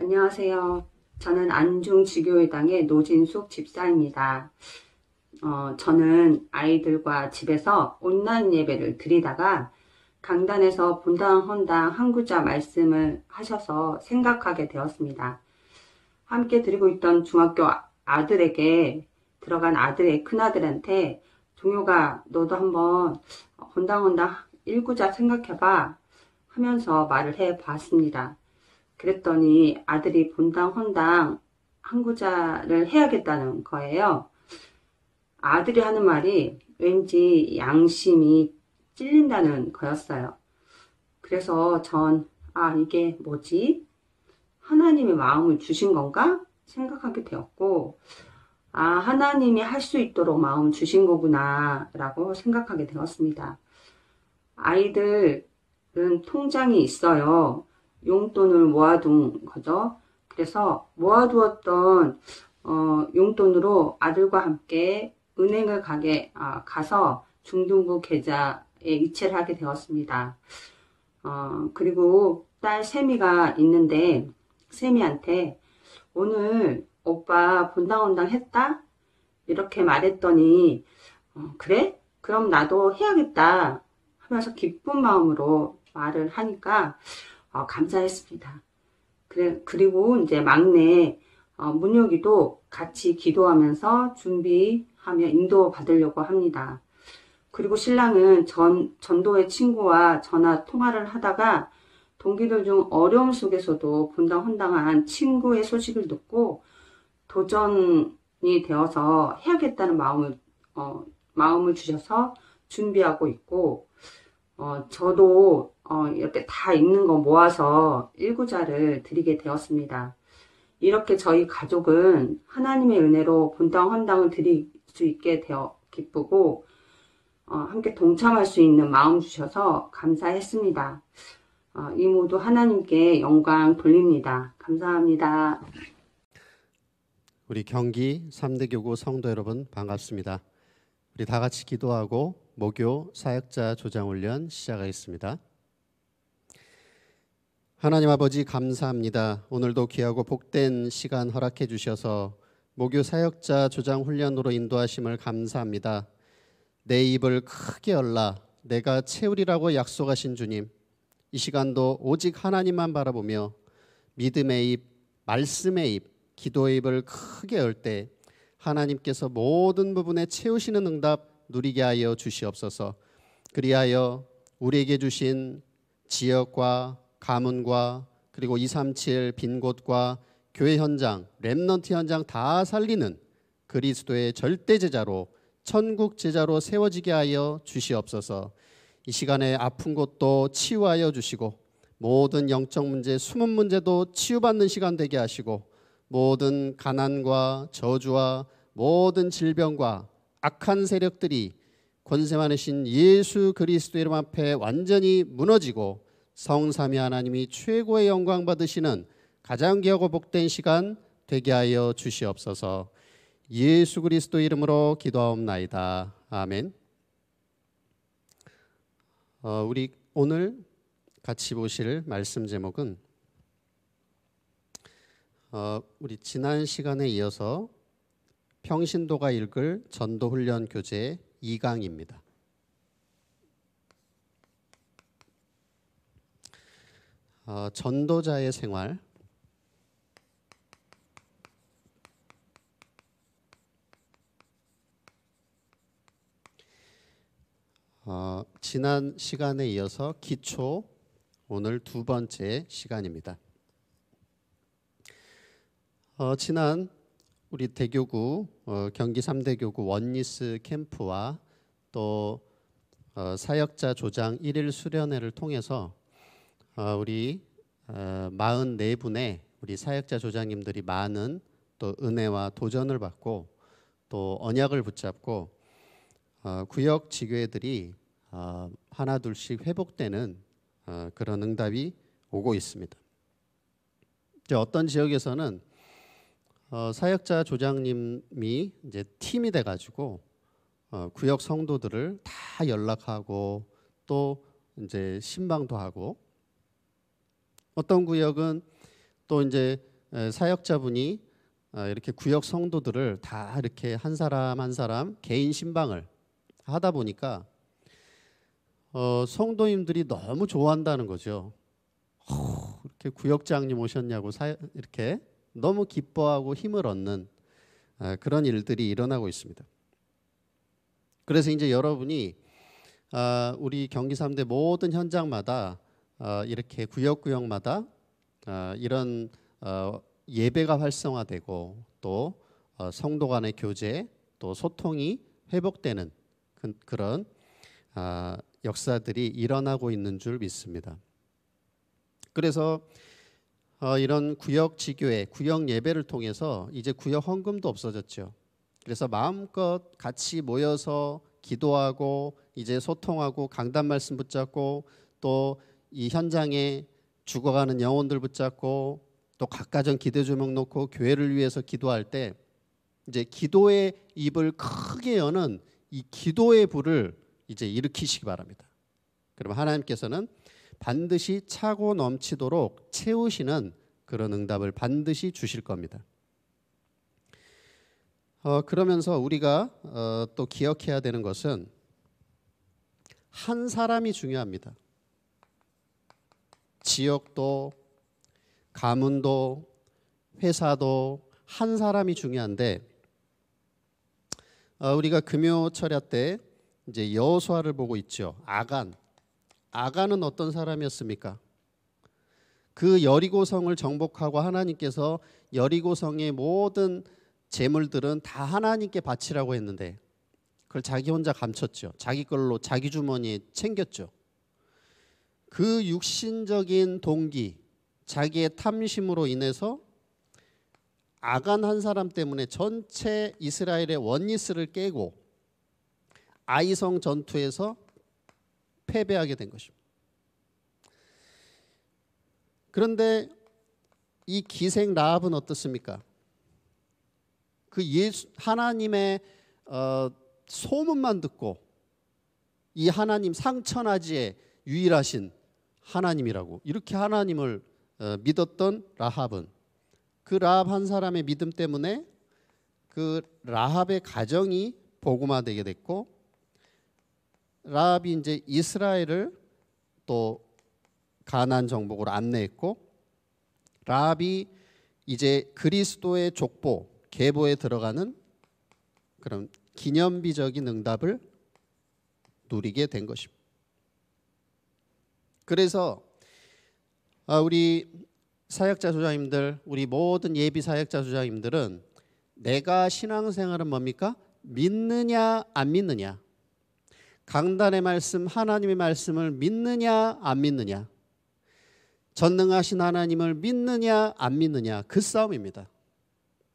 안녕하세요. 저는 안중지교회당의 노진숙 집사입니다. 어, 저는 아이들과 집에서 온라인 예배를 드리다가 강단에서 본당 헌당 한 구자 말씀을 하셔서 생각하게 되었습니다. 함께 드리고 있던 중학교 아들에게 들어간 아들의 큰아들한테 종요가 너도 한번 본당 헌당 일구자 생각해봐 하면서 말을 해봤습니다. 그랬더니 아들이 본당 헌당 항구자를 해야겠다는 거예요. 아들이 하는 말이 왠지 양심이 찔린다는 거였어요. 그래서 전, 아, 이게 뭐지? 하나님의 마음을 주신 건가? 생각하게 되었고, 아, 하나님이 할 수 있도록 마음 주신 거구나, 라고 생각하게 되었습니다. 아이들은 통장이 있어요. 용돈을 모아둔 거죠. 그래서 모아두었던 어, 용돈으로 아들과 함께 은행을 가게 어, 가서 중등부 계좌에 이체를 하게 되었습니다. 어, 그리고 딸 세미가 있는데 세미한테 오늘 오빠 본당온당 했다 이렇게 말했더니 어, 그래? 그럼 나도 해야겠다 하면서 기쁜 마음으로 말을 하니까 어, 감사했습니다. 그래, 그리고 이제 막내 어, 문혁이도 같이 기도하면서 준비하며 인도받으려고 합니다. 그리고 신랑은 전, 전도의 친구와 전화 통화를 하다가 동기들 중 어려움 속에서도 분당헌당한 친구의 소식을 듣고 도전이 되어서 해야겠다는 마음을, 어, 마음을 주셔서 준비하고 있고, 어, 저도 어, 이렇게 다 있는 거 모아서 1구자를 드리게 되었습니다. 이렇게 저희 가족은 하나님의 은혜로 본당 헌당을 드릴 수 있게 되어 기쁘고 어, 함께 동참할 수 있는 마음 주셔서 감사했습니다. 어, 이 모두 하나님께 영광 돌립니다. 감사합니다. 우리 경기 3대 교구 성도 여러분 반갑습니다. 우리 다 같이 기도하고 목요 사역자 조장 훈련 시작하겠습니다. 하나님 아버지 감사합니다. 오늘도 귀하고 복된 시간 허락해 주셔서 모교 사역자 조장 훈련으로 인도하심을 감사합니다. 내 입을 크게 열라 내가 채우리라고 약속하신 주님. 이 시간도 오직 하나님만 바라보며 믿음의 입, 말씀의 입, 기도의 입을 크게 열 때 하나님께서 모든 부분에 채우시는 응답 누리게 하여 주시옵소서. 그리하여 우리에게 주신 지역과 가문과 그리고 237 빈 곳과 교회 현장, 랩넌트 현장 다 살리는 그리스도의 절대 제자로 천국 제자로 세워지게 하여 주시옵소서. 이 시간에 아픈 곳도 치유하여 주시고 모든 영적 문제, 숨은 문제도 치유받는 시간 되게 하시고 모든 가난과 저주와 모든 질병과 악한 세력들이 권세 많으신 예수 그리스도 이름 앞에 완전히 무너지고 성삼위 하나님이 최고의 영광 받으시는 가장 귀하고 복된 시간 되게 하여 주시옵소서. 예수 그리스도 이름으로 기도하옵나이다. 아멘. 어, 우리 오늘 같이 보실 말씀 제목은 어, 우리 지난 시간에 이어서 평신도가 읽을 전도훈련 교재 2강입니다. 어, 전도자의 생활 어, 지난 시간에 이어서 기초 오늘 두 번째 시간입니다. 어, 지난 우리 대교구 어, 경기 3대교구 원니스 캠프와 또 어, 사역자 조장 1일 수련회를 통해서 어, 우리 44분의 어, 우리 사역자 조장님들이 많은 또 은혜와 도전을 받고 또 언약을 붙잡고 어, 구역 지교회들이 하나 둘씩 회복되는 그런 응답이 오고 있습니다. 이제 어떤 지역에서는 사역자 조장님이 이제 팀이 돼가지고 구역 성도들을 다 연락하고 또 이제 신방도 하고 어떤 구역은 또 이제 사역자분이 어, 이렇게 구역 성도들을 다 이렇게 한 사람 한 사람 개인 신방을 하다 보니까 어, 성도님들이 너무 좋아한다는 거죠. 어, 이렇게 구역장님 오셨냐고 사, 이렇게 너무 기뻐하고 힘을 얻는 어, 그런 일들이 일어나고 있습니다. 그래서 이제 여러분이 어, 우리 경기 3대 모든 현장마다 어, 이렇게 구역구역마다 어, 이런 어, 예배가 활성화되고 또 성도 간의 교제 또 소통이 회복되는 그, 런 역사들이 일어나고 있는 줄 믿습니다. 그래서 이런 구역 지교회, 구역 예배를 통해서 이제 구역 헌금도 없어졌죠. 그래서 마음껏 같이 모여서 기도하고 이제 소통하고 강단 말씀 붙잡고 또이 현장에 죽어가는 영혼들 붙잡고 또 각가정 기대 조명 놓고 교회를 위해서 기도할 때 이제 기도의 입을 크게 여는 이 기도의 불을 이제 일으키시기 바랍니다. 그럼 하나님께서는 반드시 차고 넘치도록 채우시는 그런 응답을 반드시 주실 겁니다. 어, 그러면서 우리가 어, 또 기억해야 되는 것은 한 사람이 중요합니다. 지역도 가문도 회사도 한 사람이 중요한데 어, 우리가 금요 철야 때 이제 여호수아를 보고 있죠. 아간. 아간은 어떤 사람이었습니까? 그 여리고 성을 정복하고 하나님께서 여리고 성의 모든 재물들은 다 하나님께 바치라고 했는데 그걸 자기 혼자 감췄죠. 자기 걸로 자기 주머니에 챙겼죠. 그 육신적인 동기, 자기의 탐심으로 인해서 아간 한 사람 때문에 전체 이스라엘의 원리스를 깨고 아이성 전투에서 패배하게 된 것입니다. 그런데 이 기생 라합은 어떻습니까? 그 예수 하나님의 어, 소문만 듣고 이 하나님 상천하지에 유일하신 하나님이라고 이렇게 하나님을 어, 믿었던 라합은 그 라합 한 사람의 믿음 때문에 그 라합의 가정이 복음화되게 됐고 라합이 이제 이스라엘을 또 가난 정복으로 안내했고 라합이 이제 그리스도의 족보 계보에 들어가는 그런 기념비적인 응답을 누리게 된 것입니다. 그래서 아, 우리 사역자 소장님들, 우리 모든 예비 사역자 소장님들은 내가 신앙생활은 뭡니까? 믿느냐 안 믿느냐? 강단의 말씀, 하나님의 말씀을 믿느냐 안 믿느냐? 전능하신 하나님을 믿느냐 안 믿느냐? 그 싸움입니다.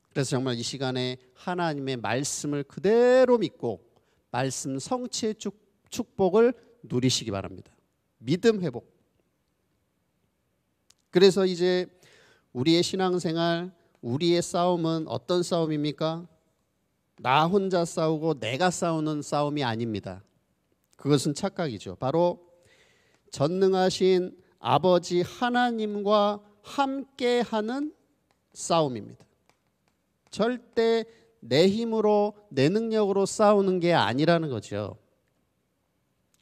그래서 정말 이 시간에 하나님의 말씀을 그대로 믿고 말씀 성취의 축복을 누리시기 바랍니다. 믿음 회복. 그래서 이제 우리의 신앙생활, 우리의 싸움은 어떤 싸움입니까? 나 혼자 싸우고 내가 싸우는 싸움이 아닙니다. 그것은 착각이죠. 바로 전능하신 아버지 하나님과 함께 하는 싸움입니다. 절대 내 힘으로 내 능력으로 싸우는 게 아니라는 거죠.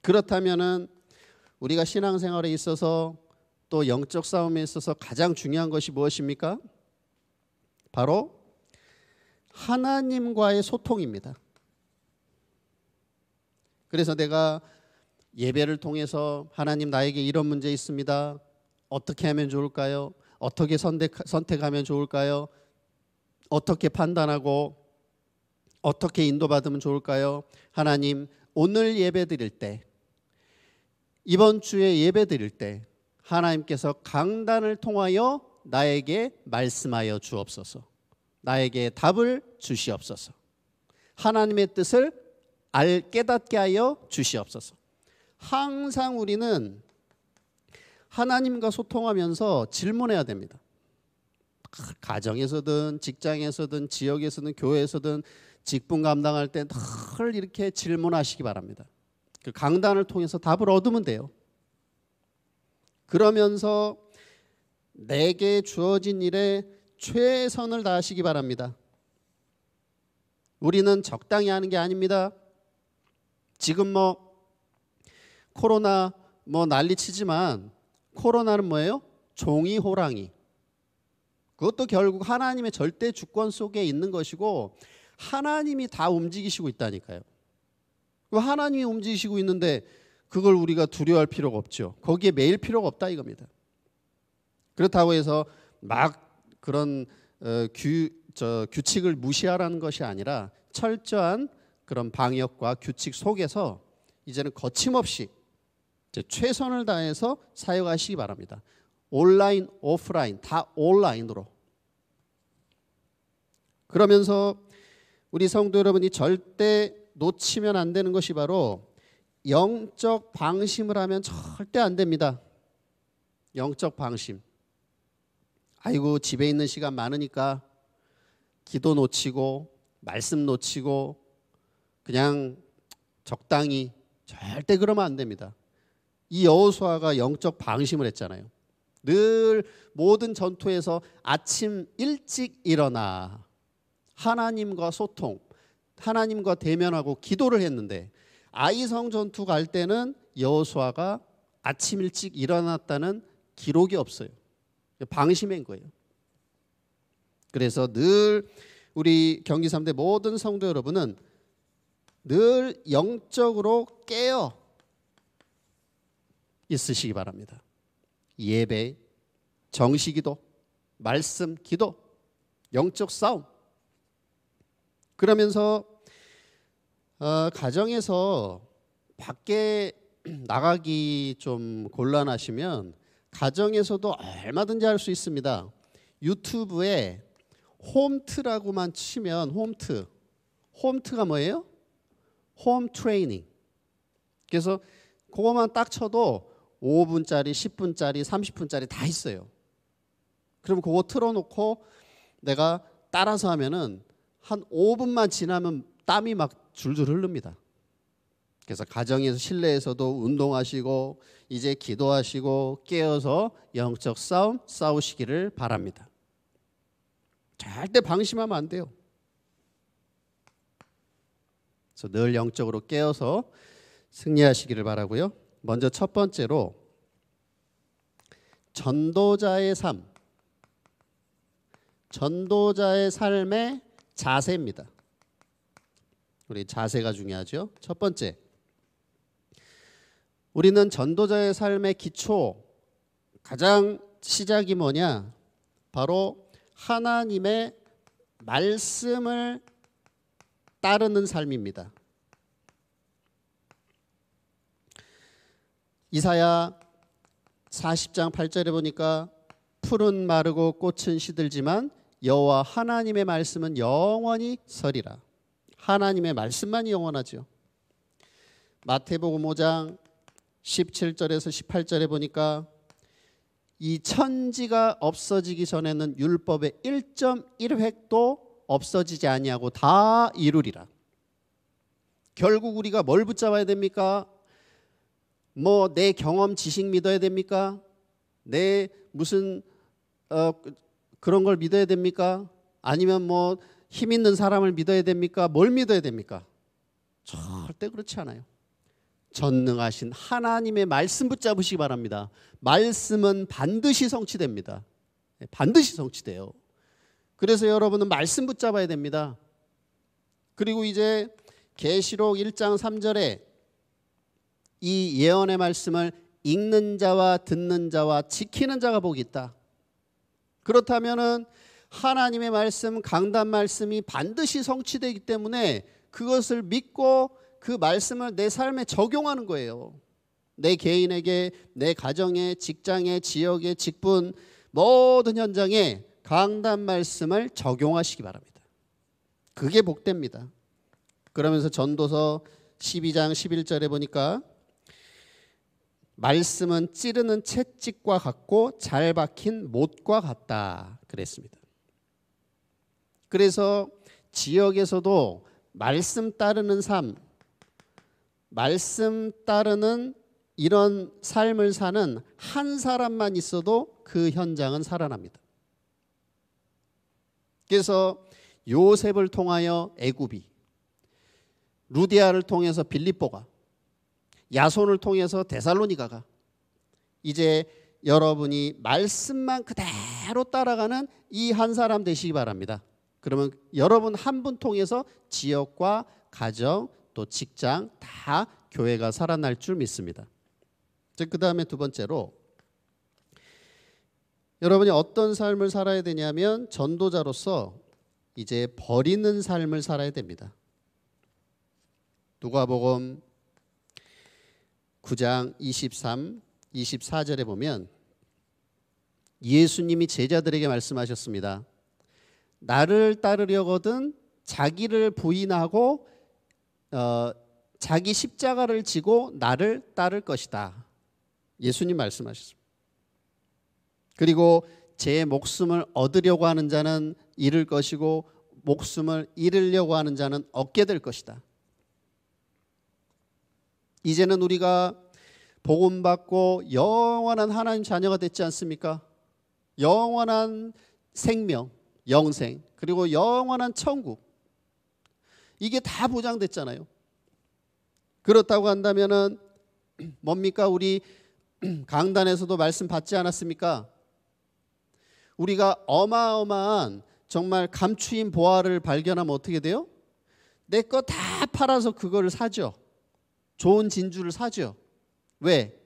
그렇다면은 우리가 신앙생활에 있어서 또 영적 싸움에 있어서 가장 중요한 것이 무엇입니까? 바로 하나님과의 소통입니다. 그래서 내가 예배를 통해서 하나님 나에게 이런 문제 있습니다. 어떻게 하면 좋을까요? 어떻게 선택, 선택하면 좋을까요? 어떻게 판단하고 어떻게 인도받으면 좋을까요? 하나님, 오늘 예배 드릴 때 이번 주에 예배 드릴 때 하나님께서 강단을 통하여 나에게 말씀하여 주옵소서. 나에게 답을 주시옵소서. 하나님의 뜻을 알 깨닫게 하여 주시옵소서. 항상 우리는 하나님과 소통하면서 질문해야 됩니다. 가정에서든 직장에서든 지역에서든 교회에서든 직분 감당할 때 늘 이렇게 질문하시기 바랍니다. 그 강단을 통해서 답을 얻으면 돼요. 그러면서 내게 주어진 일에 최선을 다하시기 바랍니다. 우리는 적당히 하는 게 아닙니다. 지금 뭐 코로나 뭐 난리 치지만 코로나는 뭐예요? 종이 호랑이. 그것도 결국 하나님의 절대 주권 속에 있는 것이고 하나님이 다 움직이시고 있다니까요. 그 하나님이 움직이시고 있는데 그걸 우리가 두려워할 필요가 없죠. 거기에 매일 필요가 없다 이겁니다. 그렇다고 해서 막 그런 어, 규, 저, 규칙을 무시하라는 것이 아니라 철저한 그런 방역과 규칙 속에서 이제는 거침없이 최선을 다해서 사용하시기 바랍니다. 온라인, 오프라인 다 온라인으로. 그러면서 우리 성도 여러분이 절대 놓치면 안 되는 것이 바로 영적 방심을 하면 절대 안 됩니다. 영적 방심. 아이고 집에 있는 시간 많으니까 기도 놓치고 말씀 놓치고 그냥 적당히 절대 그러면 안 됩니다. 이 여호수아가 영적 방심을 했잖아요. 늘 모든 전투에서 아침 일찍 일어나 하나님과 소통 하나님과 대면하고 기도를 했는데 아이성 전투 갈 때는 여호수아가 아침 일찍 일어났다는 기록이 없어요. 방심인 거예요. 그래서 늘 우리 경기 3대 모든 성도 여러분은 늘 영적으로 깨어 있으시기 바랍니다. 예배, 정식기도 말씀, 기도, 영적 싸움. 그러면서 어, 가정에서 밖에 나가기 좀 곤란하시면 가정에서도 얼마든지 할 수 있습니다. 유튜브에 홈트라고만 치면 홈트. 홈트가 뭐예요? 홈 트레이닝. 그래서 그거만 딱 쳐도 5분짜리, 10분짜리, 30분짜리 다 있어요. 그럼 그거 틀어놓고 내가 따라서 하면은 한 5분만 지나면 땀이 막 줄줄 흐릅니다. 그래서 가정에서 실내에서도 운동하시고 이제 기도하시고 깨어서 영적 싸움 싸우시기를 바랍니다. 절대 방심하면 안 돼요. 그래서 늘 영적으로 깨어서 승리하시기를 바라고요. 먼저 첫 번째로 전도자의 삶, 전도자의 삶의 자세입니다. 우리 자세가 중요하죠. 첫 번째, 우리는 전도자의 삶의 기초, 가장 시작이 뭐냐? 바로 하나님의 말씀을 따르는 삶입니다. 이사야 40장 8절에 보니까 푸른 마르고 꽃은 시들지만 여호와 하나님의 말씀은 영원히 서리라. 하나님의 말씀만이 영원하죠 마태복음 5장 17절에서 18절에 보니까 이 천지가 없어지기 전에는 율법의 1.1획도 없어지지 아니하고 다 이루리라. 결국 우리가 뭘 붙잡아야 됩니까? 뭐 내 경험 지식 믿어야 됩니까? 내 무슨 어, 그런 걸 믿어야 됩니까? 아니면 뭐힘 있는 사람을 믿어야 됩니까? 뭘 믿어야 됩니까? 절대 그렇지 않아요. 전능하신 하나님의 말씀 붙잡으시기 바랍니다. 말씀은 반드시 성취됩니다. 예, 반드시 성취돼요. 그래서 여러분은 말씀 붙잡아야 됩니다. 그리고 이제 계시록 1장 3절에 이 예언의 말씀을 읽는 자와 듣는 자와 지키는 자가 복이 있다. 그렇다면은 하나님의 말씀, 강단 말씀이 반드시 성취되기 때문에 그것을 믿고 그 말씀을 내 삶에 적용하는 거예요. 내 개인에게, 내 가정에, 직장에, 지역에, 직분, 모든 현장에 강단 말씀을 적용하시기 바랍니다. 그게 복됩니다. 그러면서 전도서 12장 11절에 보니까 말씀은 찌르는 채찍과 같고 잘 박힌 못과 같다 그랬습니다. 그래서 지역에서도 말씀 따르는 삶, 말씀 따르는 이런 삶을 사는 한 사람만 있어도 그 현장은 살아납니다. 그래서 요셉을 통하여 애굽이 루디아를 통해서 빌립보가 야손을 통해서 데살로니가가 이제 여러분이 말씀만 그대로 따라가는 이 한 사람 되시기 바랍니다. 그러면 여러분 한 분 통해서 지역과 가정 또 직장 다 교회가 살아날 줄 믿습니다. 그 다음에 두 번째로 여러분이 어떤 삶을 살아야 되냐면 전도자로서 이제 버리는 삶을 살아야 됩니다. 누가복음 9장 23, 24절에 보면 예수님이 제자들에게 말씀하셨습니다. 나를 따르려거든 자기를 부인하고 어, 자기 십자가를 지고 나를 따를 것이다. 예수님 말씀하셨습니다. 그리고 제 목숨을 얻으려고 하는 자는 잃을 것이고 목숨을 잃으려고 하는 자는 얻게 될 것이다. 이제는 우리가 복음 받고 영원한 하나님 자녀가 됐지 않습니까? 영원한 생명, 영생, 그리고 영원한 천국. 이게 다 보장됐잖아요. 그렇다고 한다면은 뭡니까? 우리 강단에서도 말씀 받지 않았습니까? 우리가 어마어마한 정말 감추인 보화를 발견하면 어떻게 돼요? 내 거 다 팔아서 그거를 사죠. 좋은 진주를 사죠. 왜?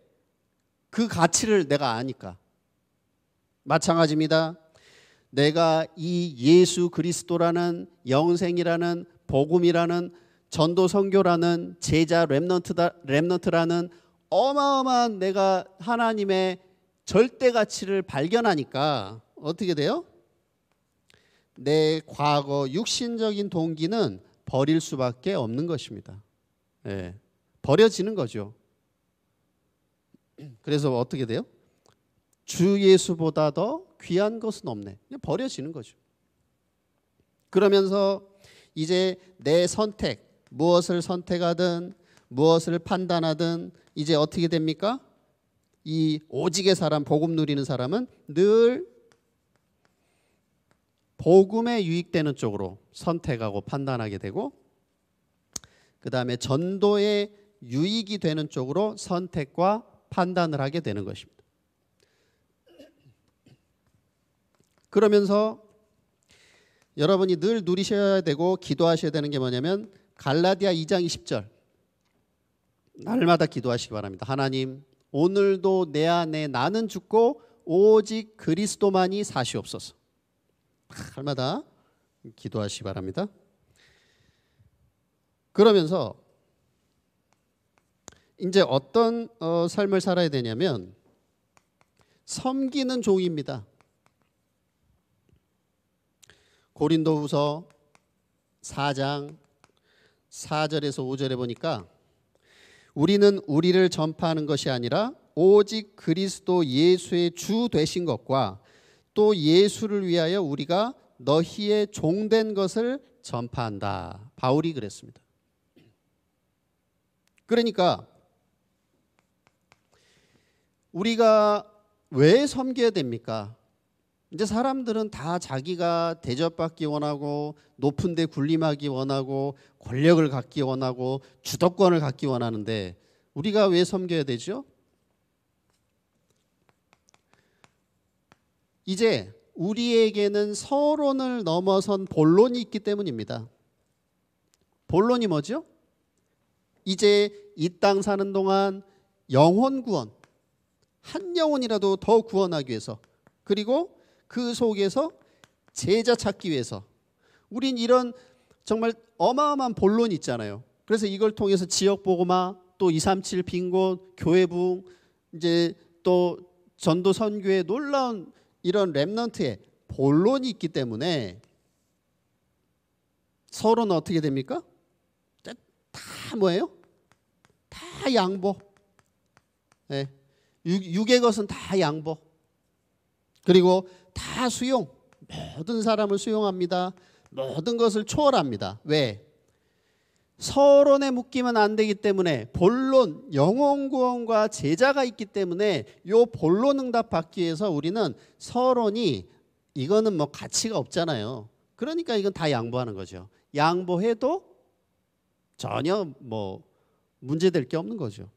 그 가치를 내가 아니까. 마찬가지입니다. 내가 이 예수 그리스도라는 영생이라는 복음이라는 전도 선교라는 제자 렘넌트다 렘넌트라는 어마어마한 내가 하나님의 절대 가치를 발견하니까 어떻게 돼요? 내 과거 육신적인 동기는 버릴 수밖에 없는 것입니다. 예. 버려지는 거죠. 그래서 어떻게 돼요? 주 예수보다 더 귀한 것은 없네. 그냥 버려지는 거죠. 그러면서 이제 내 선택, 무엇을 선택하든 무엇을 판단하든 이제 어떻게 됩니까? 이 오직의 사람, 복음 누리는 사람은 늘 복음에 유익되는 쪽으로 선택하고 판단하게 되고 그 다음에 전도에 유익이 되는 쪽으로 선택과 판단을 하게 되는 것입니다. 그러면서 여러분이 늘 누리셔야 되고 기도하셔야 되는 게 뭐냐면 갈라디아 2장 20절. 날마다 기도하시기 바랍니다. 하나님, 오늘도 내 안에 나는 죽고 오직 그리스도만이 사시옵소서. 날마다 기도하시기 바랍니다. 그러면서 이제 어떤 어, 삶을 살아야 되냐면 섬기는 종입니다. 고린도후서 4장 4절에서 5절에 보니까 우리는 우리를 전파하는 것이 아니라 오직 그리스도 예수의 주 되신 것과 또 예수를 위하여 우리가 너희의 종된 것을 전파한다. 바울이 그랬습니다. 그러니까 우리가 왜 섬겨야 됩니까? 이제 사람들은 다 자기가 대접받기 원하고 높은 데 군림하기 원하고 권력을 갖기 원하고 주도권을 갖기 원하는데 우리가 왜 섬겨야 되죠? 이제 우리에게는 서론을 넘어선 본론이 있기 때문입니다. 본론이 뭐죠? 이제 이 땅 사는 동안 영혼 구원, 한 영혼이라도 더 구원하기 위해서 그리고 그 속에서 제자 찾기 위해서 우린 이런 정말 어마어마한 본론 이 있잖아요. 그래서 이걸 통해서 지역 보고마 또 237 빈곤 교회붕 이제 또 전도 선교의 놀라운 이런 랩넌트의 본론이 있기 때문에 서로는 어떻게 됩니까? 다 뭐예요? 다 양보. 예. 네. 육의 것은 다 양보. 그리고 다 수용. 모든 사람을 수용합니다. 모든 것을 초월합니다. 왜? 서론에 묶이면 안 되기 때문에 본론 영혼 구원과 제자가 있기 때문에 요 본론 응답 받기 위해서 우리는 서론이 이거는 뭐 가치가 없잖아요. 그러니까 이건 다 양보하는 거죠. 양보해도 전혀 뭐 문제될 게 없는 거죠.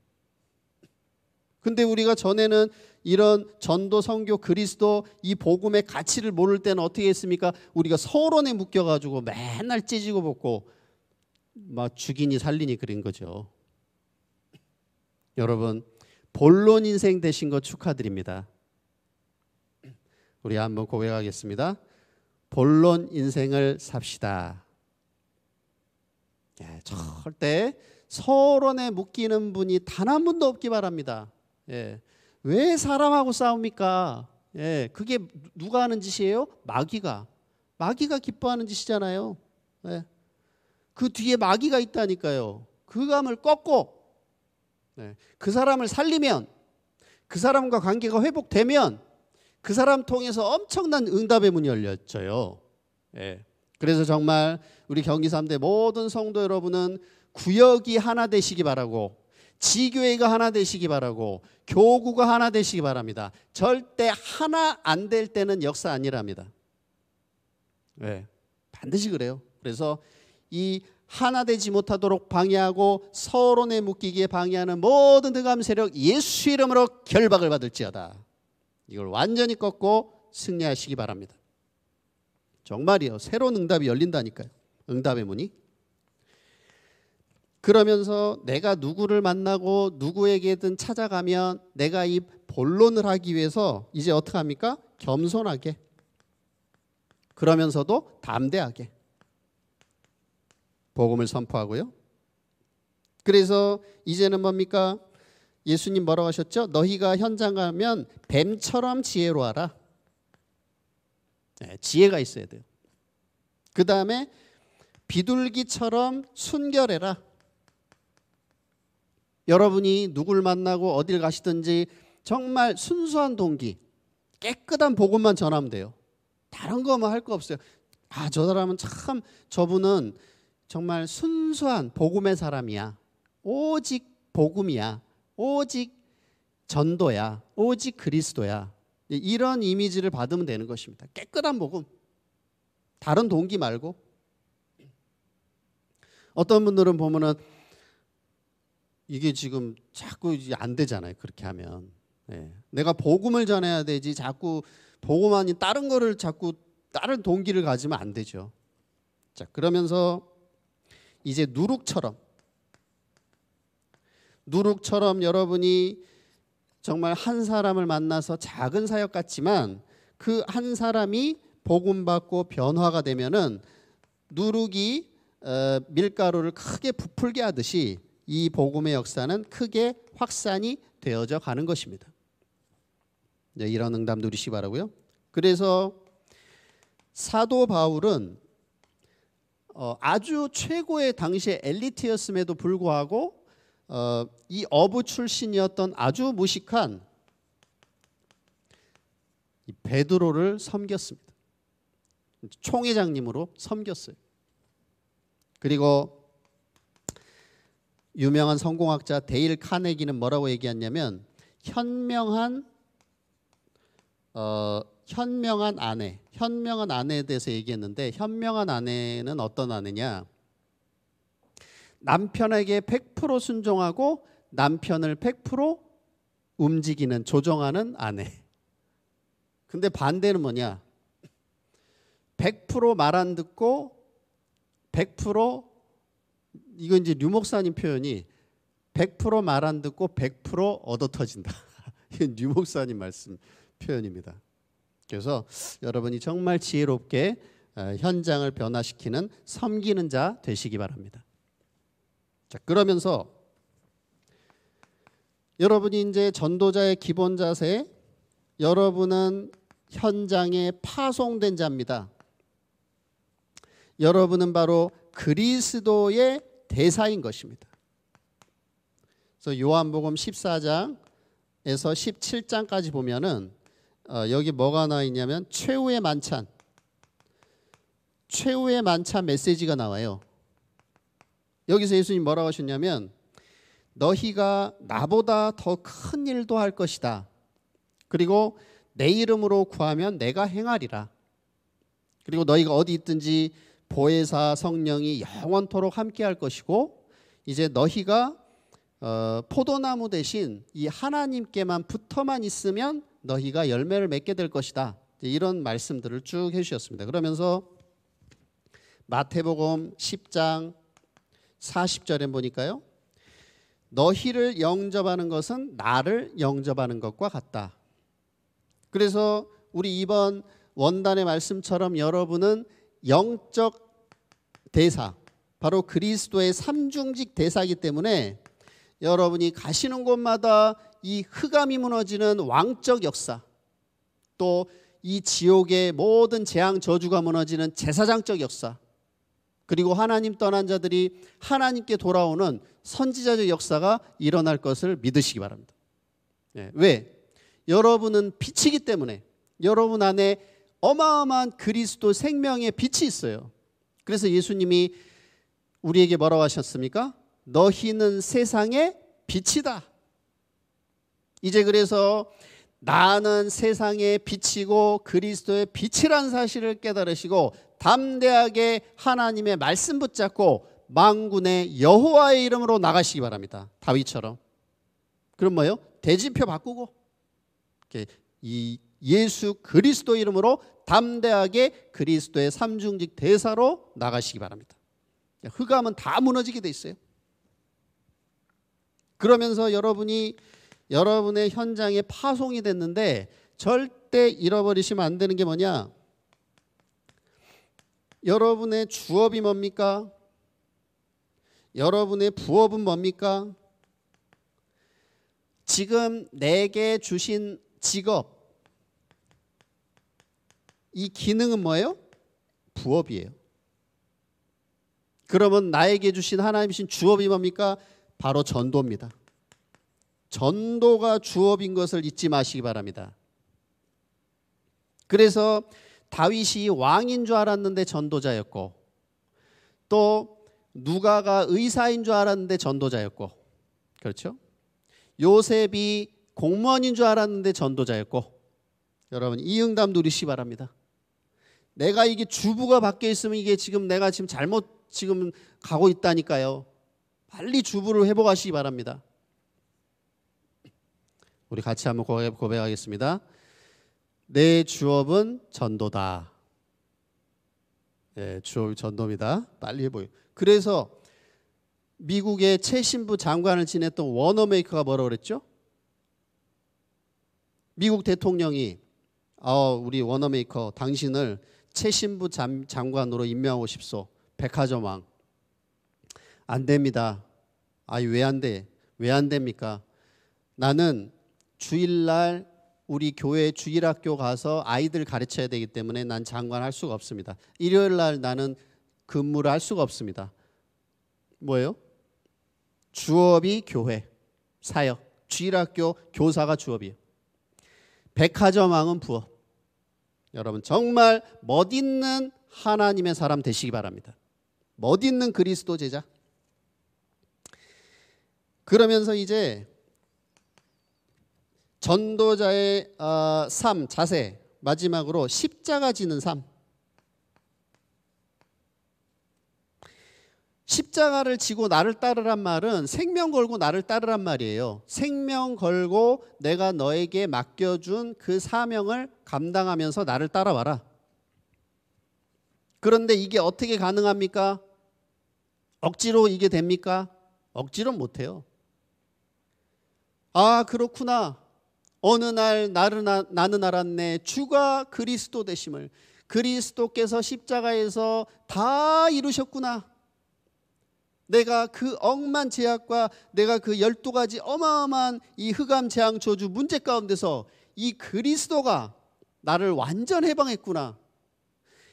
근데 우리가 전에는 이런 전도 성교 그리스도 이 복음의 가치를 모를 때는 어떻게 했습니까? 우리가 서론에 묶여 가지고 맨날 찢지고 볶고 막 죽이니 살리니 그린 거죠. 여러분 본론 인생 되신 거 축하드립니다. 우리 한번 고백하겠습니다. 본론 인생을 삽시다. 예, 절대 서론에 묶이는 분이 단 한 분도 없기 바랍니다. 예, 왜 사람하고 싸웁니까? 예, 그게 누가 하는 짓이에요? 마귀가. 마귀가 기뻐하는 짓이잖아요. 예. 그 뒤에 마귀가 있다니까요. 그 감을 꺾고 예, 그 사람을 살리면 그 사람과 관계가 회복되면 그 사람 통해서 엄청난 응답의 문이 열렸죠요. 예. 그래서 정말 우리 경기 3대 모든 성도 여러분은 구역이 하나 되시기 바라고 지교회가 하나 되시기 바라고 교구가 하나 되시기 바랍니다. 절대 하나 안 될 때는 역사 아니랍니다. 네. 반드시 그래요. 그래서 이 하나 되지 못하도록 방해하고 서론에 묶이기에 방해하는 모든 득암 세력 예수 이름으로 결박을 받을지어다. 이걸 완전히 꺾고 승리하시기 바랍니다. 정말이요. 새로운 응답이 열린다니까요. 응답의 문이. 그러면서 내가 누구를 만나고 누구에게든 찾아가면 내가 이 본론을 하기 위해서 이제 어떻게 합니까? 겸손하게. 그러면서도 담대하게 복음을 선포하고요. 그래서 이제는 뭡니까? 예수님 뭐라고 하셨죠? 너희가 현장 가면 뱀처럼 지혜로하라. 네, 지혜가 있어야 돼요. 그 다음에 비둘기처럼 순결해라. 여러분이 누굴 만나고 어딜 가시든지 정말 순수한 동기, 깨끗한 복음만 전하면 돼요. 다른 거만 뭐 할 거 없어요. 아, 저 사람은 참 저분은 정말 순수한 복음의 사람이야. 오직 복음이야. 오직 전도야. 오직 그리스도야. 이런 이미지를 받으면 되는 것입니다. 깨끗한 복음. 다른 동기 말고. 어떤 분들은 보면은 이게 지금 자꾸 이제 안 되잖아요. 그렇게 하면. 예. 내가 복음을 전해야 되지 자꾸 복음 아닌 다른 거를 자꾸 다른 동기를 가지면 안 되죠. 자, 그러면서 이제 누룩처럼 누룩처럼 여러분이 정말 한 사람을 만나서 작은 사역 같지만 그 한 사람이 복음 받고 변화가 되면은 누룩이 어, 밀가루를 크게 부풀게 하듯이 이 복음의 역사는 크게 확산이 되어져 가는 것입니다. 네, 이런 응답 누리시 바라고요. 그래서 사도 바울은 어, 아주 최고의 당시의 엘리트였음에도 불구하고 어, 이 어부 출신이었던 아주 무식한 베드로를 섬겼습니다. 총회장님으로 섬겼어요. 그리고 유명한 성공학자 데일 카네기는 뭐라고 얘기했냐면 현명한 어, 현명한 아내, 현명한 아내에 대해서 얘기했는데 현명한 아내는 어떤 아내냐? 남편에게 100% 순종하고 남편을 100% 움직이는 조정하는 아내. 근데 반대는 뭐냐? 100%말 안 듣고 100% 이거 이제 류 목사님 표현이 100%말 안 듣고 100% 얻어 터진다. 이류 목사님 말씀 표현입니다. 그래서 여러분이 정말 지혜롭게 아, 현장을 변화시키는 섬기는 자 되시기 바랍니다. 자, 그러면서 여러분이 이제 전도자의 기본 자세, 여러분은 현장에 파송된 자입니다. 여러분은 바로 그리스도의 대사인 것입니다. 그래서 요한복음 14장에서 17장까지 보면은 어, 여기 뭐가 나와 있냐면 최후의 만찬, 최후의 만찬 메시지가 나와요. 여기서 예수님 뭐라고 하셨냐면 너희가 나보다 더 큰 일도 할 것이다. 그리고 내 이름으로 구하면 내가 행하리라. 그리고 너희가 어디 있든지 보혜사 성령이 영원토록 함께할 것이고 이제 너희가 어, 포도나무 대신 이 하나님께만 붙어만 있으면 너희가 열매를 맺게 될 것이다. 이런 말씀들을 쭉 해주셨습니다. 그러면서 마태복음 10장 40절에 보니까요. 너희를 영접하는 것은 나를 영접하는 것과 같다. 그래서 우리 이번 원단의 말씀처럼 여러분은 영적 대사, 바로 그리스도의 삼중직 대사이기 때문에 여러분이 가시는 곳마다 이 흑암이 무너지는 왕적 역사, 또 이 지옥의 모든 재앙 저주가 무너지는 제사장적 역사, 그리고 하나님 떠난 자들이 하나님께 돌아오는 선지자적 역사가 일어날 것을 믿으시기 바랍니다. 예, 왜? 여러분은 빛이기 때문에 여러분 안에 어마어마한 그리스도 생명의 빛이 있어요. 그래서 예수님이 우리에게 뭐라고 하셨습니까? 너희는 세상의 빛이다. 이제 그래서 나는 세상의 빛이고 그리스도의 빛이란 사실을 깨달으시고 담대하게 하나님의 말씀 붙잡고 망군의 여호와의 이름으로 나가시기 바랍니다. 다윗처럼. 그럼 뭐요? 대진표 바꾸고 이렇게 이 예수 그리스도 이름으로 담대하게 그리스도의 삼중직 대사로 나가시기 바랍니다. 흑암은 다 무너지게 돼 있어요. 그러면서 여러분이 여러분의 현장에 파송이 됐는데 절대 잃어버리시면 안 되는 게 뭐냐? 여러분의 주업이 뭡니까? 여러분의 부업은 뭡니까? 지금 내게 주신 직업, 이 기능은 뭐예요? 부업이에요. 그러면 나에게 주신 하나님이신 주업이 뭡니까? 바로 전도입니다. 전도가 주업인 것을 잊지 마시기 바랍니다. 그래서 다윗이 왕인 줄 알았는데 전도자였고 또 누가가 의사인 줄 알았는데 전도자였고 그렇죠? 요셉이 공무원인 줄 알았는데 전도자였고 여러분 이 응답 누리시 바랍니다. 내가 이게 주부가 밖에 있으면 이게 지금 내가 지금 잘못 지금 가고 있다니까요. 빨리 주부를 회복하시기 바랍니다. 우리 같이 한번 고백하겠습니다. 내 주업은 전도다. 예, 주업이 전도입니다. 빨리 해보요. 그래서 미국의 최신부 장관을 지냈던 워너메이커가 뭐라고 그랬죠? 미국 대통령이 어, 우리 워너메이커 당신을 최신부 장, 관으로 임명하십소 백화점왕. 안 됩니다. 아니 왜안 돼? 왜안 됩니까? 나는 주일날 우리 교회 주일학교 가서 아이들 가르쳐야 되기 때문에 난 장관할 수가 없습니다. 일요일날 나는 근무를 할 수가 없습니다. 뭐예요? 주업이 교회, 사역, 주일학교 교사가 주업이에요. 백화점왕은 부업. 여러분 정말 멋있는 하나님의 사람 되시기 바랍니다. 멋있는 그리스도 제자. 그러면서 이제 전도자의 어, 삶 자세 마지막으로 십자가 지는 삶. 십자가를 지고 나를 따르란 말은 생명 걸고 나를 따르란 말이에요. 생명 걸고 내가 너에게 맡겨준 그 사명을 감당하면서 나를 따라와라. 그런데 이게 어떻게 가능합니까? 억지로 이게 됩니까? 억지로 못해요. 아, 그렇구나. 어느 날 나를, 나는 알았네. 주가 그리스도 되심을. 그리스도께서 십자가에서 다 이루셨구나. 내가 그 억만 제약과 내가 그 열두 가지 어마어마한 이 흑암 재앙 저주 문제 가운데서 이 그리스도가 나를 완전 해방했구나.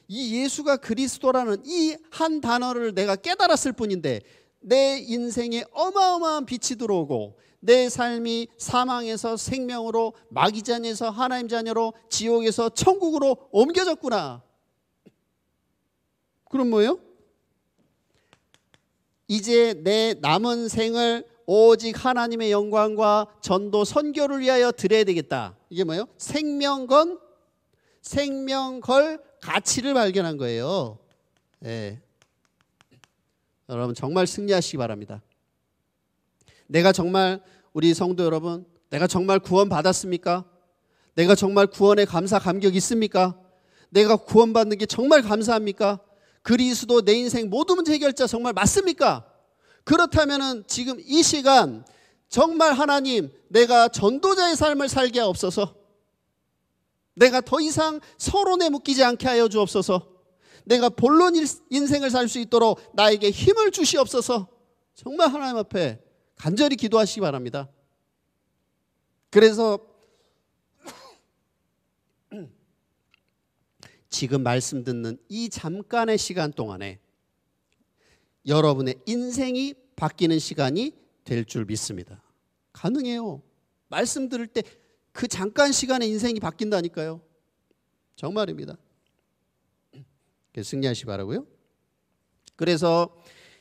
이 예수가 그리스도라는 이 한 단어를 내가 깨달았을 뿐인데 내 인생에 어마어마한 빛이 들어오고 내 삶이 사망에서 생명으로 마귀 자녀에서 하나님 자녀로 지옥에서 천국으로 옮겨졌구나. 그럼 뭐예요? 이제 내 남은 생을 오직 하나님의 영광과 전도 선교를 위하여 드려야 되겠다. 이게 뭐예요? 생명건 생명걸 가치를 발견한 거예요. 예. 여러분 정말 승리하시기 바랍니다. 내가 정말 우리 성도 여러분, 내가 정말 구원 받았습니까? 내가 정말 구원에 감사 감격 있습니까? 내가 구원받는 게 정말 감사합니까? 그리스도 내 인생 모든 문제 해결자 정말 맞습니까? 그렇다면은 지금 이 시간 정말 하나님 내가 전도자의 삶을 살게 하옵소서. 내가 더 이상 서론에 묶이지 않게 하여 주옵소서. 내가 본론 인생을 살 수 있도록 나에게 힘을 주시옵소서. 정말 하나님 앞에 간절히 기도하시기 바랍니다. 그래서 지금 말씀 듣는 이 잠깐의 시간 동안에 여러분의 인생이 바뀌는 시간이 될 줄 믿습니다. 가능해요. 말씀 들을 때 그 잠깐 시간에 인생이 바뀐다니까요. 정말입니다. 그 승리하시 바라고요. 그래서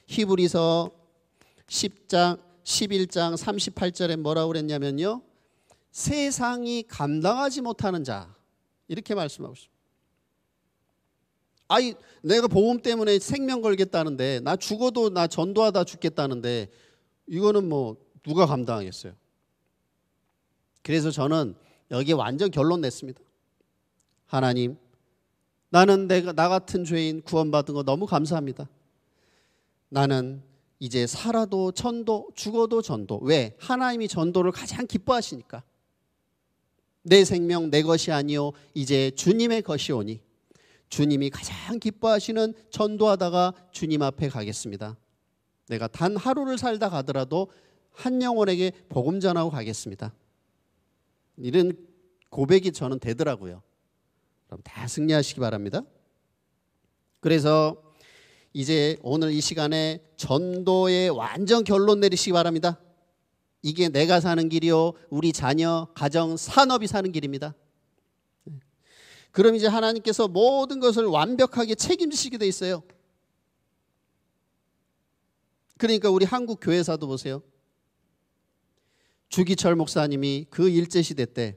히브리서 10장 11장 38절에 뭐라고 그랬냐면요. 세상이 감당하지 못하는 자 이렇게 말씀하고 있습니다. 아이 내가 보험 때문에 생명 걸겠다는데 나 죽어도 나 전도하다 죽겠다는데 이거는 뭐 누가 감당하겠어요? 그래서 저는 여기에 완전 결론 냈습니다. 하나님, 나는 내가 나 같은 죄인 구원받은 거 너무 감사합니다. 나는 이제 살아도 전도, 죽어도 전도. 왜? 하나님이 전도를 가장 기뻐하시니까. 내 생명 내 것이 아니요 이제 주님의 것이오니 주님이 가장 기뻐하시는 전도하다가 주님 앞에 가겠습니다. 내가 단 하루를 살다 가더라도 한 영혼에게 복음 전하고 가겠습니다. 이런 고백이 저는 되더라고요. 그럼 다 승리하시기 바랍니다. 그래서 이제 오늘 이 시간에 전도의 완전 결론 내리시기 바랍니다. 이게 내가 사는 길이요, 우리 자녀, 가정, 산업이 사는 길입니다. 그럼 이제 하나님께서 모든 것을 완벽하게 책임지시게 돼 있어요. 그러니까 우리 한국 교회사도 보세요. 주기철 목사님이 그 일제 시대 때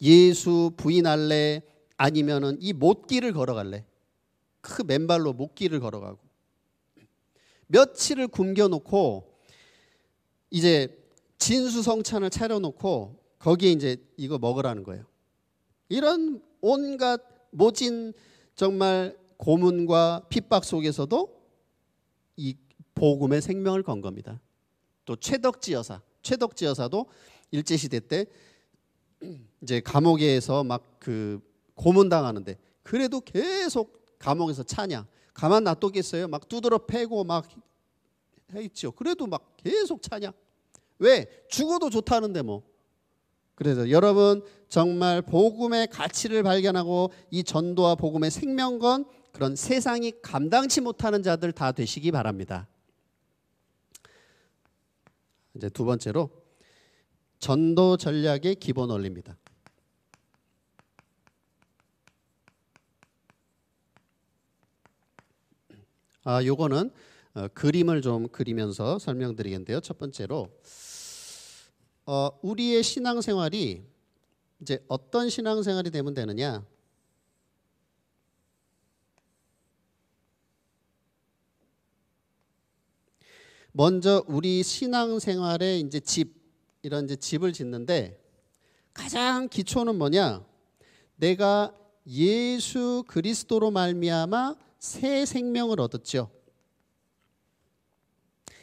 예수 부인할래 아니면은 이 못길을 걸어갈래. 그 맨발로 못길을 걸어가고 며칠을 굶겨놓고 이제 진수성찬을 차려놓고 거기에 이제 이거 먹으라는 거예요. 이런 온갖 모진 정말 고문과 핍박 속에서도 이 복음의 생명을 건 겁니다. 또 최덕지 여사, 최덕지 여사도 일제 시대 때 이제 감옥에서 막 그 고문 당하는데 그래도 계속 감옥에서 차냐 가만 놔두겠어요? 막 두드러 패고 막 했죠. 그래도 막 계속 차냐? 왜 죽어도 좋다는데 뭐 그래서 여러분 정말 복음의 가치를 발견하고 이 전도와 복음의 생명건 그런 세상이 감당치 못하는 자들 다 되시기 바랍니다. 이제 두 번째로 전도 전략의 기본 원리입니다. 아, 요거는 어, 그림을 좀 그리면서 설명드리겠는데요. 첫 번째로 어, 우리의 신앙생활이 이제 어떤 신앙생활이 되면 되느냐? 먼저 우리 신앙생활의 이제 집 이런 이제 집을 짓는데 가장 기초는 뭐냐? 내가 예수 그리스도로 말미암아 새 생명을 얻었죠.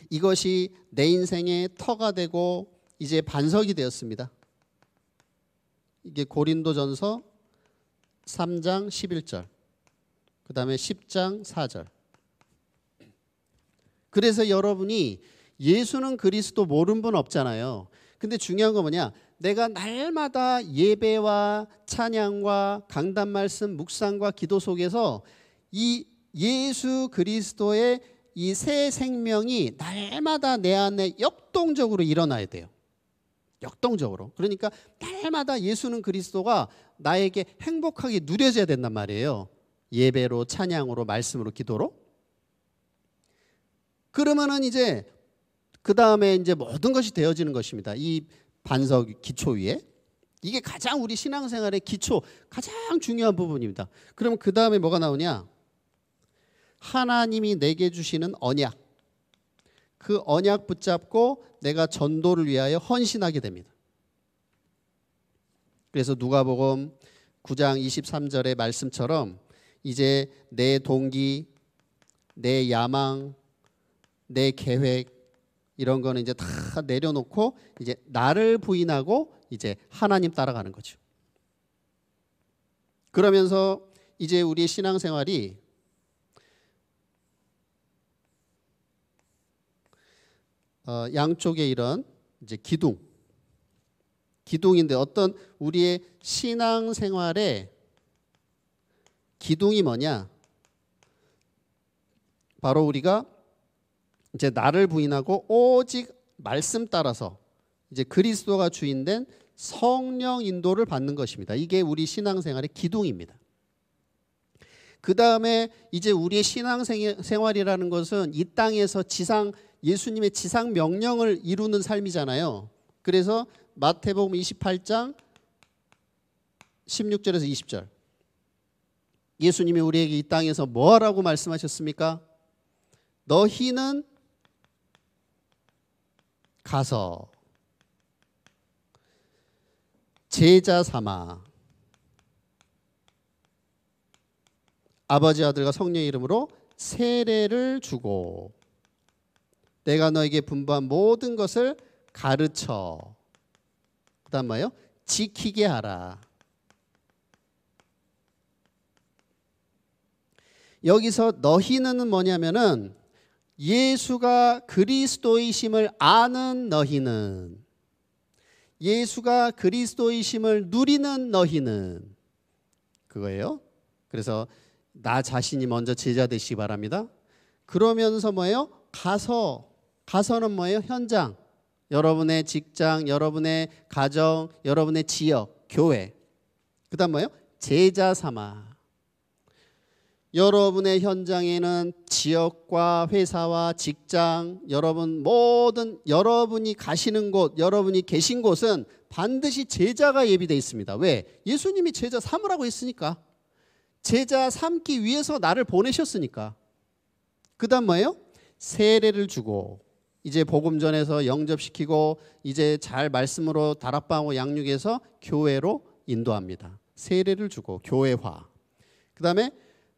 이것이 내 인생의 터가 되고 이제 반석이 되었습니다. 이게 고린도전서 3장 11절. 그다음에 10장 4절. 그래서 여러분이 예수는 그리스도 모른 분 없잖아요. 근데 중요한 거 뭐냐? 내가 날마다 예배와 찬양과 강단 말씀 묵상과 기도 속에서 이 예수 그리스도의 이 새 생명이 날마다 내 안에 역동적으로 일어나야 돼요. 역동적으로. 그러니까 날마다 예수는 그리스도가 나에게 행복하게 누려져야 된단 말이에요. 예배로, 찬양으로, 말씀으로, 기도로. 그러면은 이제 그 다음에 이제 모든 것이 되어지는 것입니다. 이 반석 기초 위에. 이게 가장 우리 신앙생활의 기초, 가장 중요한 부분입니다. 그러면 그 다음에 뭐가 나오냐? 하나님이 내게 주시는 언약. 그 언약 붙잡고 내가 전도를 위하여 헌신하게 됩니다. 그래서 누가복음 9장 23절의 말씀처럼 이제 내 동기, 내 야망, 내 계획 이런 거는 이제 다 내려놓고 이제 나를 부인하고 이제 하나님 따라가는 거죠. 그러면서 이제 우리의 신앙생활이 어, 양쪽에 이런 이제 기둥, 기둥인데 어떤 우리의 신앙 생활의 기둥이 뭐냐? 바로 우리가 이제 나를 부인하고 오직 말씀 따라서 이제 그리스도가 주인된 성령 인도를 받는 것입니다. 이게 우리 신앙생활의 기둥입니다. 그 다음에 이제 우리의 신앙생활이라는 것은 이 땅에서 지상 예수님의 지상 명령을 이루는 삶이잖아요. 그래서 마태복음 28장 16절에서 20절. 예수님이 우리에게 이 땅에서 뭐라고 말씀하셨습니까? 너희는 가서 제자 삼아 아버지 아들과 성령 이름으로 세례를 주고 내가 너에게 분부한 모든 것을 가르쳐. 그다음 뭐예요? 지키게 하라. 여기서 너희는 뭐냐면은 예수가 그리스도이심을 아는 너희는 예수가 그리스도이심을 누리는 너희는 그거예요. 그래서 나 자신이 먼저 제자 되시기 바랍니다. 그러면서 뭐예요? 가서 가서는 뭐예요? 현장. 여러분의 직장, 여러분의 가정, 여러분의 지역, 교회. 그다음 뭐예요? 제자 삼아. 여러분의 현장에는 지역과 회사와 직장, 여러분 모든 여러분이 가시는 곳, 여러분이 계신 곳은 반드시 제자가 예비되어 있습니다. 왜? 예수님이 제자 삼으라고 했으니까. 제자 삼기 위해서 나를 보내셨으니까. 그다음 뭐예요? 세례를 주고 이제 복음전에서 영접시키고 이제 잘 말씀으로 다락방하고 양육해서 교회로 인도합니다. 세례를 주고 교회화. 그다음에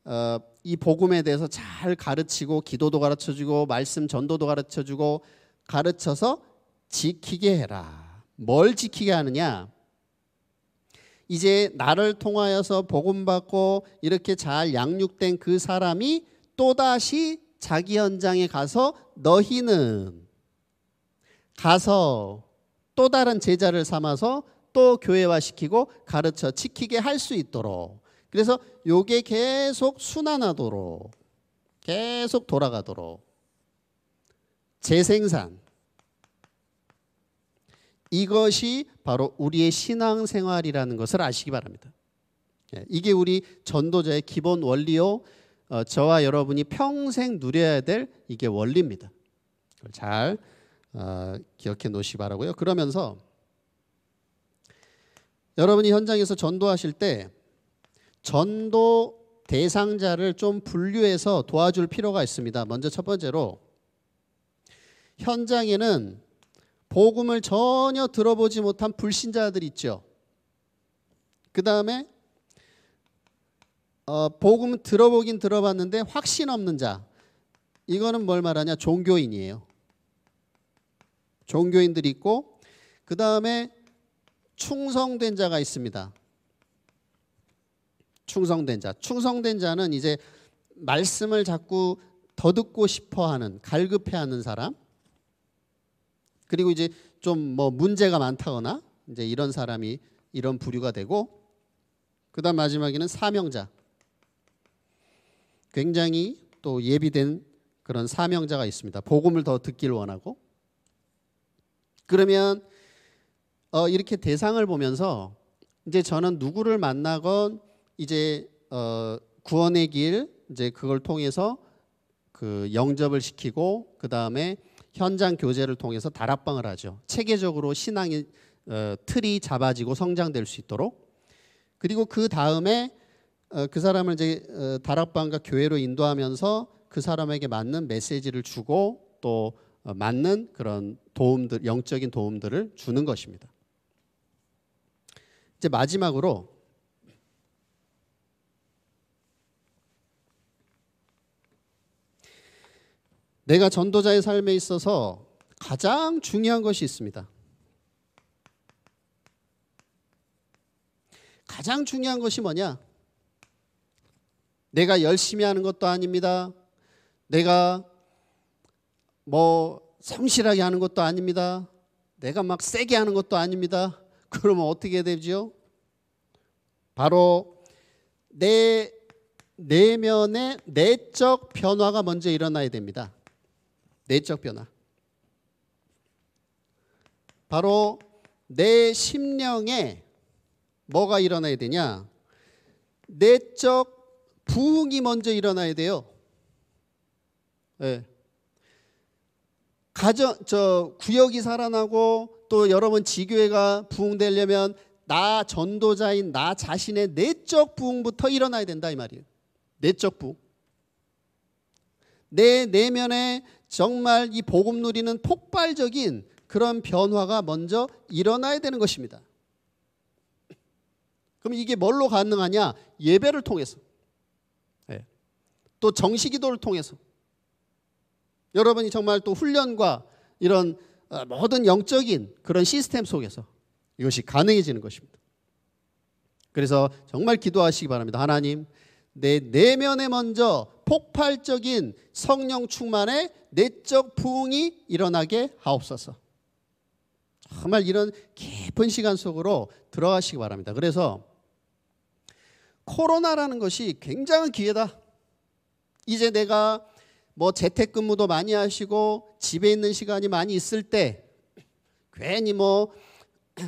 어, 이 복음에 대해서 잘 가르치고 기도도 가르쳐주고 말씀 전도도 가르쳐주고 가르쳐서 지키게 해라. 뭘 지키게 하느냐? 이제 나를 통하여서 복음 받고 이렇게 잘 양육된 그 사람이 또다시 자기 현장에 가서 너희는 가서 또 다른 제자를 삼아서 또 교회화시키고 가르쳐 지키게 할 수 있도록 그래서 요게 계속 순환하도록 계속 돌아가도록 재생산 이것이 바로 우리의 신앙생활이라는 것을 아시기 바랍니다. 예, 이게 우리 전도자의 기본 원리요 어, 저와 여러분이 평생 누려야 될 이게 원리입니다. 잘 어, 기억해 놓으시기 바라고요. 그러면서 여러분이 현장에서 전도하실 때 전도 대상자를 좀 분류해서 도와줄 필요가 있습니다. 먼저 첫 번째로 현장에는 복음을 전혀 들어보지 못한 불신자들 있죠. 그 다음에 어, 복음 들어보긴 들어봤는데 확신 없는 자. 이거는 뭘 말하냐? 종교인이에요. 종교인들이 있고 그 다음에 충성된 자가 있습니다. 충성된 자. 충성된 자는 이제 말씀을 자꾸 더 듣고 싶어 하는 갈급해 하는 사람. 그리고 이제 좀 뭐 문제가 많다거나 이제 이런 사람이 이런 부류가 되고 그다음 마지막에는 사명자. 굉장히 또 예비된 그런 사명자가 있습니다. 복음을 더 듣길 원하고 그러면 어, 이렇게 대상을 보면서 이제 저는 누구를 만나건 이제 어, 구원의 길 이제 그걸 통해서 그 영접을 시키고 그 다음에 현장 교제를 통해서 다락방을 하죠. 체계적으로 신앙의 어, 틀이 잡아지고 성장될 수 있도록 그리고 그 다음에 어, 그 사람을 이제 어, 다락방과 교회로 인도하면서 그 사람에게 맞는 메시지를 주고 또 어, 맞는 그런 도움들 영적인 도움들을 주는 것입니다. 이제 마지막으로 내가 전도자의 삶에 있어서 가장 중요한 것이 있습니다. 가장 중요한 것이 뭐냐? 내가 열심히 하는 것도 아닙니다. 내가 뭐 성실하게 하는 것도 아닙니다. 내가 막 세게 하는 것도 아닙니다. 그러면 어떻게 되죠? 바로 내 내면의 내적 변화가 먼저 일어나야 됩니다. 내적 변화. 바로 내 심령에 뭐가 일어나야 되냐? 내적 부흥이 먼저 일어나야 돼요. 예. 네. 가정 저 구역이 살아나고 또 여러분 지교회가 부흥되려면 나 전도자인 나 자신의 내적 부흥부터 일어나야 된다 이 말이에요. 내적 부내 내면에 정말 이 복음 누리는 폭발적인 그런 변화가 먼저 일어나야 되는 것입니다. 그럼 이게 뭘로 가능하냐? 예배를 통해서. 또정식 기도를 통해서 여러분이 정말 또 훈련과 이런 어, 모든 영적인 그런 시스템 속에서 이것이 가능해지는 것입니다. 그래서 정말 기도하시기 바랍니다. 하나님, 내 내면에 먼저 폭발적인 성령 충만의 내적 부흥이 일어나게 하옵소서. 정말 이런 깊은 시간 속으로 들어가시기 바랍니다. 그래서 코로나라는 것이 굉장한 기회다. 이제 내가 뭐 재택근무도 많이 하시고 집에 있는 시간이 많이 있을 때 괜히 뭐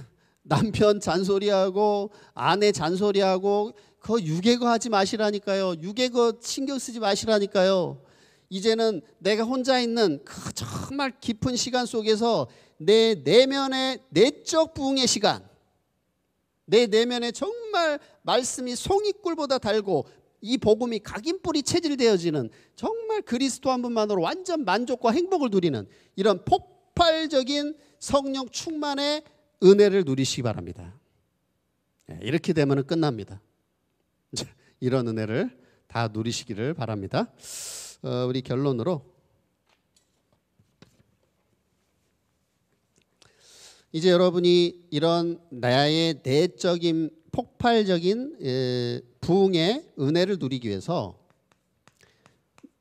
남편 잔소리하고 아내 잔소리하고 그 유괴거 하지 마시라니까요. 유괴거 신경 쓰지 마시라니까요. 이제는 내가 혼자 있는 그 정말 깊은 시간 속에서 내 내면의 내적 부흥의 시간, 내내면의 정말 말씀이 송이꿀보다 달고 이 복음이 각인뿔이 체질되어지는 정말 그리스도 한 분만으로 완전 만족과 행복을 누리는 이런 폭발적인 성령 충만의 은혜를 누리시기 바랍니다. 예, 이렇게 되면 끝납니다. 이런 은혜를 다 누리시기를 바랍니다. 어, 우리 결론으로 이제 여러분이 이런 나의 내적인 폭발적인 부흥의 은혜를 누리기 위해서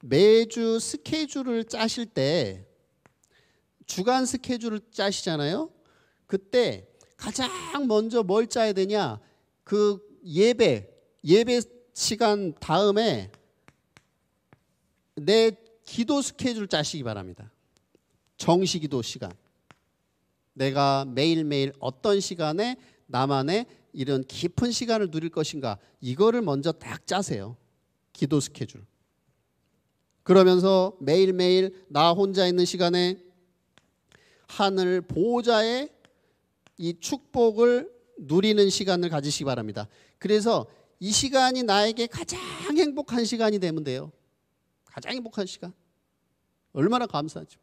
매주 스케줄을 짜실 때 주간 스케줄을 짜시잖아요. 그때 가장 먼저 뭘 짜야 되냐? 그 예배, 예배 시간 다음에 내 기도 스케줄 짜시기 바랍니다. 정식 기도 시간. 내가 매일매일 어떤 시간에 나만의 이런 깊은 시간을 누릴 것인가 이거를 먼저 딱 짜세요. 기도 스케줄. 그러면서 매일매일 나 혼자 있는 시간에 하늘 보호자의 이 축복을 누리는 시간을 가지시기 바랍니다. 그래서 이 시간이 나에게 가장 행복한 시간이 되면 돼요. 가장 행복한 시간. 얼마나 감사하죠.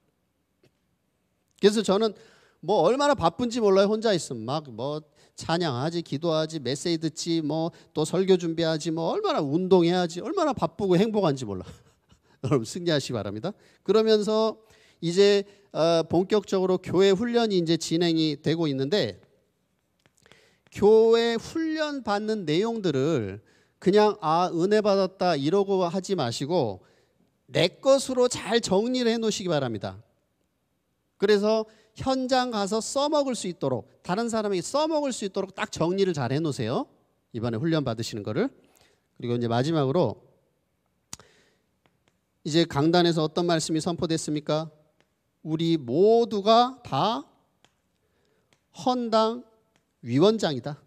그래서 저는 뭐 얼마나 바쁜지 몰라요. 혼자 있으면 막뭐 찬양하지, 기도하지, 메시지 듣지, 뭐 또 설교 준비하지, 뭐 얼마나 운동해야지, 얼마나 바쁘고 행복한지 몰라. 여러분 승리하시기 바랍니다. 그러면서 이제 어, 본격적으로 교회 훈련이 이제 진행이 되고 있는데 교회 훈련 받는 내용들을 그냥 아 은혜 받았다 이러고 하지 마시고 내 것으로 잘 정리를 해 놓으시기 바랍니다. 그래서 현장 가서 써먹을 수 있도록 다른 사람이 써먹을 수 있도록 딱 정리를 잘 해놓으세요. 이번에 훈련 받으시는 거를. 그리고 이제 마지막으로 이제 강단에서 어떤 말씀이 선포됐습니까? 우리 모두가 다 헌당 위원장이다.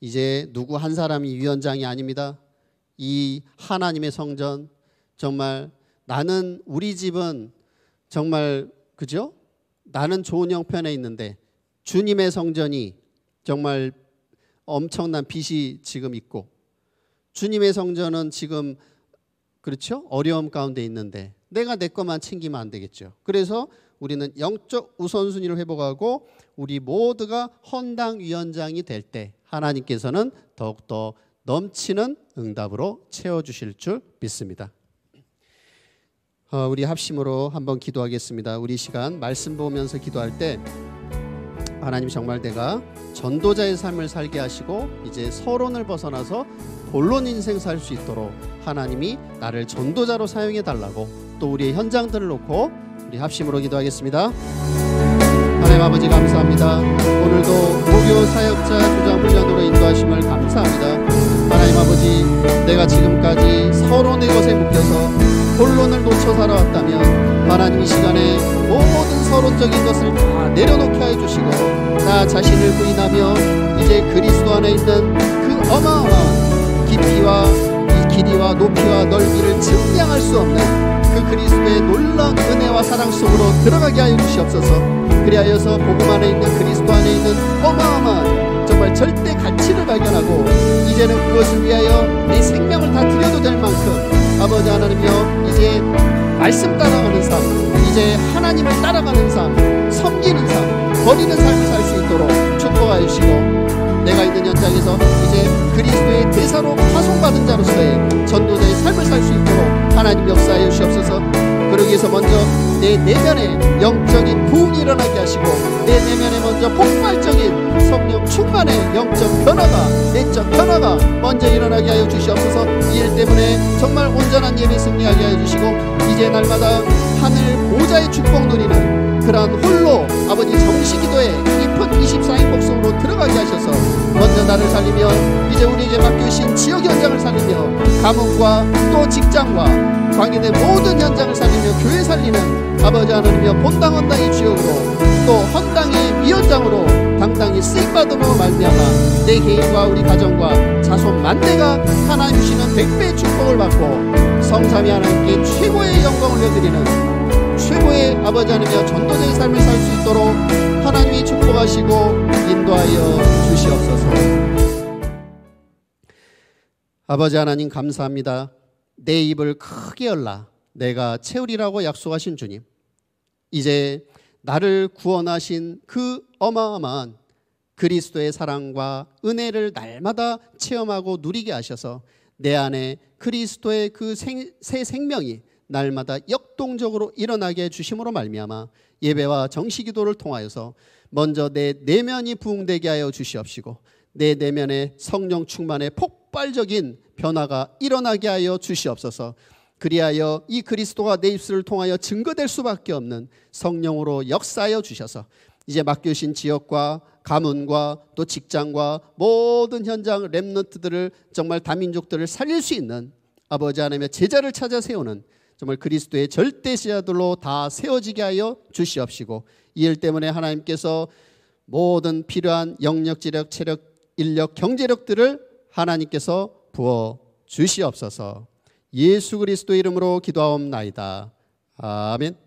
이제 누구 한 사람이 위원장이 아닙니다. 이 하나님의 성전 정말 나는 우리 집은 정말 그죠? 나는 좋은 형편에 있는데 주님의 성전이 정말 엄청난 빛이 지금 있고 주님의 성전은 지금 그렇죠? 어려움 가운데 있는데 내가 내 것만 챙기면 안 되겠죠. 그래서 우리는 영적 우선순위를 회복하고 우리 모두가 헌당 위원장이 될 때 하나님께서는 더욱더 넘치는 응답으로 채워 주실 줄 믿습니다. 어, 우리 합심으로 한번 기도하겠습니다. 우리 시간 말씀 보면서 기도할 때 하나님 정말 내가 전도자의 삶을 살게 하시고 이제 서론을 벗어나서 본론 인생 살 수 있도록 하나님이 나를 전도자로 사용해 달라고 또 우리의 현장들을 놓고 우리 합심으로 기도하겠습니다. 하나님 아버지 감사합니다. 오늘도 무교 사역자 조장 훈련으로 인도하심을 감사합니다. 하나님 아버지 내가 지금까지 서론의 것에 묶여서 본론을 놓쳐 살아왔다면 하나님 이 시간에 뭐 모든 서론적인 것을 다 내려놓게 해주시고 나 자신을 부인하며 이제 그리스도 안에 있는 그 어마어마한 깊이와 이 길이와 높이와 넓이를 증량할 수 없는 그 그리스도의 놀라운 은혜와 사랑 속으로 들어가게 하여 주시옵소서 그리하여서 복음 안에 있는 그리스도 안에 있는 어마어마한 정말 절대 가치를 발견하고 이제는 그것을 위하여 내 생명을 다 드려도 될 만큼 아버지 하나님요 이제 말씀 따라가는 삶 이제 하나님을 따라가는 삶 섬기는 삶 버리는 삶을 살 수 있도록 축복하여 주시고 내가 있는 현장에서 이제 그리스도의 대사로 파송받은 자로서의 전도자의 삶을 살 수 있도록 하나님 역사하여 주시옵소서 그러기 위해서 먼저 내 내면에 영적인 부흥이 일어나게 하시고 내 내면에 먼저 폭발적인 성령 충만의 영적 변화가 내적 변화가 먼저 일어나게 하여 주시옵소서 이 일 때문에 정말 온전한 예배 승리하게 하여 주시고 이제 날마다 하늘 보좌의 축복 누리는 그러한 홀로 아버지 정식기도에 24인 목숨으로 들어가게 하셔서 먼저 나를 살리며 이제 우리에게 맡겨주신 지역 현장을 살리며 가문과 또 직장과 광인의 모든 현장을 살리며 교회 살리는 아버지 하나님이여 본당 헌당의 지역으로 또 헌당의 위원장으로 당당히 쓰임받음으로 말미암아 내 개인과 우리 가정과 자손 만대가 하나님 주시는 백배 축복을 받고 성삼이 하나님께 최고의 영광을 내드리는 최고의 아버지 하나님이여 전도자의 삶을 살 수 있도록 하나님이 축복하시고 인도하여 주시옵소서. 아버지 하나님 감사합니다. 내 입을 크게 열라 내가 채우리라고 약속하신 주님. 이제 나를 구원하신 그 어마어마한 그리스도의 사랑과 은혜를 날마다 체험하고 누리게 하셔서 내 안에 그리스도의 그 새 생명이 날마다 역동적으로 일어나게 해 주심으로 말미암아 예배와 정식 기도를 통하여서 먼저 내 내면이 부흥되게 하여 주시옵시고 내 내면에 성령 충만의 폭발적인 변화가 일어나게 하여 주시옵소서. 그리하여 이 그리스도가 내 입술을 통하여 증거될 수밖에 없는 성령으로 역사하여 주셔서 이제 맡겨신 지역과 가문과 또 직장과 모든 현장 렘넌트들을 정말 다민족들을 살릴 수 있는 아버지 하나님의 제자를 찾아 세우는 정말 그리스도의 절대 제자들로 다 세워지게 하여 주시옵시고 이 일 때문에 하나님께서 모든 필요한 영역, 지력, 체력, 인력, 경제력들을 하나님께서 부어 주시옵소서. 예수 그리스도 이름으로 기도하옵나이다. 아멘.